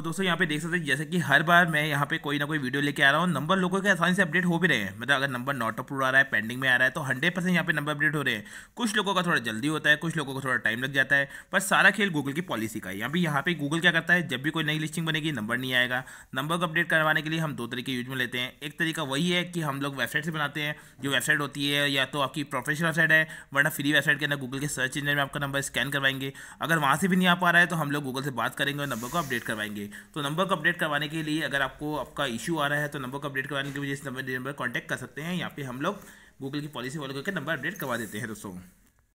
तो दोस्तों यहाँ पे देख सकते हैं जैसे कि हर बार मैं यहाँ पे कोई ना कोई वीडियो लेके आ रहा हूँ नंबर लोगों के आसानी से अपडेट हो भी रहे हैं मतलब अगर नंबर नॉट अप्रूव आ रहा है पेंडिंग में आ रहा है तो हंड्रेड परसेंट यहाँ पे नंबर अपडेट हो रहे हैं कुछ लोगों का थोड़ा जल्दी होता है कुछ लोगों को थोड़ा टाइम लग जाता है पर सारा खेल गूगल की पॉलिसी का है यहाँ पर यहाँ पे गूगल क्या करता है जब भी कोई नई लिस्टिंग बनेगी नंबर नहीं आएगा नंबर को अपडेट करवाने के लिए हम दो तरीके यूज में लेते हैं एक तरीका वही है कि हम लोग वेबसाइट से बनाते हैं जो वेबसाइट होती है या तो आपकी प्रोफेशनल वेबसाइट है वरना फ्री वेबसाइट के अंदर गूगल के सर्च इंजन में आपका नंबर स्कैन करवाएंगे अगर वहाँ से भी नहीं आ पा रहा है तो हम लोग गूगल से बात करेंगे और नंबर को अपडेट करवाएंगे तो नंबर को अपडेट करवाने के लिए अगर आपको आपका इशू आ रहा है तो नंबर को अपडेट करवाने के लिए इस नंबर नंबर कॉन्टैक्ट कर सकते हैं यहाँ पे हम लोग गूगल की पॉलिसी वाले करके नंबर अपडेट करवा देते हैं दोस्तों